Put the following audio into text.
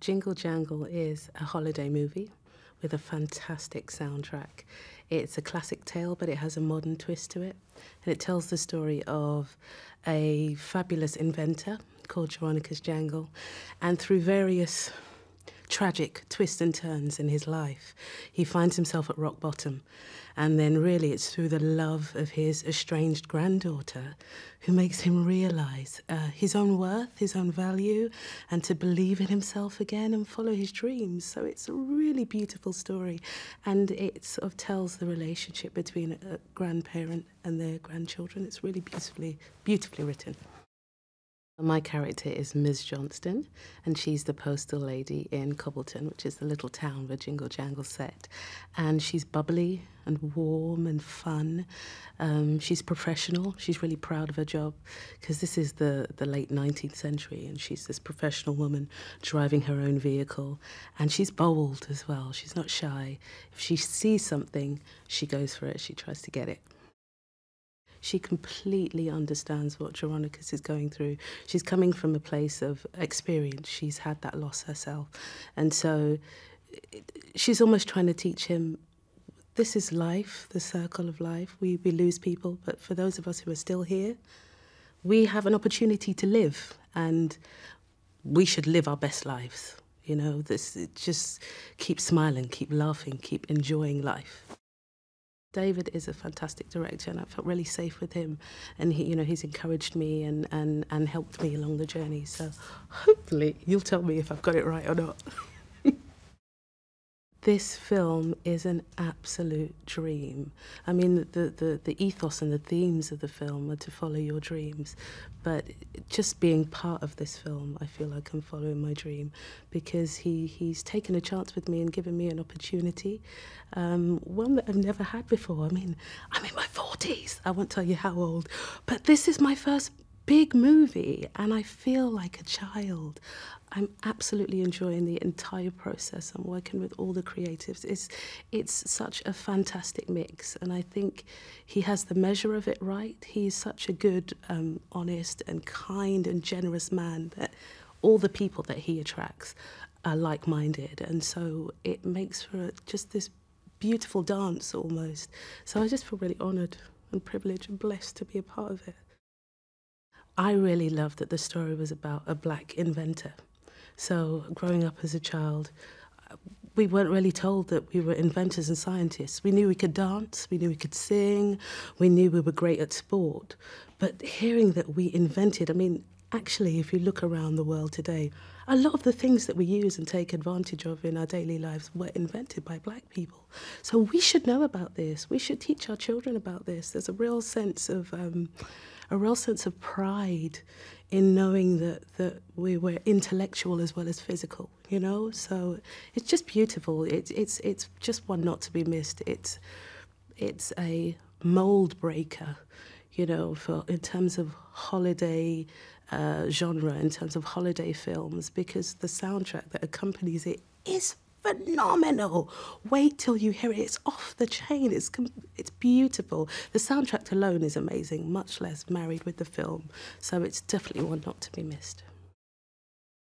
Jingle Jangle is a holiday movie with a fantastic soundtrack. It's a classic tale, but it has a modern twist to it. And it tells the story of a fabulous inventor called Jeronicus Jangle. And through various tragic twists and turns in his life. He finds himself at rock bottom. And then, really, it's through the love of his estranged granddaughter who makes him realize uh, his own worth, his own value, and to believe in himself again and follow his dreams. So, it's a really beautiful story. And it sort of tells the relationship between a grandparent and their grandchildren. It's really beautifully, beautifully written. My character is Ms. Johnston, and she's the postal lady in Cobbleton, which is the little town where Jingle Jangle set. And she's bubbly and warm and fun. Um, she's professional. She's really proud of her job because this is the, the late 19th century, and she's this professional woman driving her own vehicle. And she's bold as well. She's not shy. If she sees something, she goes for it. She tries to get it she completely understands what Geronicus is going through. She's coming from a place of experience. She's had that loss herself. And so she's almost trying to teach him this is life, the circle of life. We, we lose people, but for those of us who are still here, we have an opportunity to live and we should live our best lives. You know, this just keep smiling, keep laughing, keep enjoying life. David is a fantastic director, and I felt really safe with him. And he, you know, he's encouraged me and, and, and helped me along the journey. So hopefully, you'll tell me if I've got it right or not. this film is an absolute dream. I mean, the, the, the ethos and the themes of the film are to follow your dreams, but just being part of this film, I feel like I'm following my dream because he, he's taken a chance with me and given me an opportunity, um, one that I've never had before. I mean, I'm in my 40s. I won't tell you how old, but this is my first big movie and I feel like a child. I'm absolutely enjoying the entire process. I'm working with all the creatives. It's, it's such a fantastic mix, and I think he has the measure of it right. He's such a good, um, honest, and kind and generous man that all the people that he attracts are like minded, and so it makes for just this beautiful dance almost. So I just feel really honoured and privileged and blessed to be a part of it. I really loved that the story was about a black inventor. So growing up as a child, we weren't really told that we were inventors and scientists. We knew we could dance, we knew we could sing, we knew we were great at sport. But hearing that we invented, I mean, actually, if you look around the world today, a lot of the things that we use and take advantage of in our daily lives were invented by black people. So we should know about this. We should teach our children about this. There's a real sense of. Um, a real sense of pride in knowing that, that we were intellectual as well as physical, you know? So it's just beautiful. It's, it's, it's just one not to be missed. It's, it's a mold breaker, you know, for, in terms of holiday uh, genre, in terms of holiday films, because the soundtrack that accompanies it is phenomenal. Wait till you hear it. It's off the chain. It's it's beautiful. The soundtrack alone is amazing, much less married with the film. So it's definitely one not to be missed.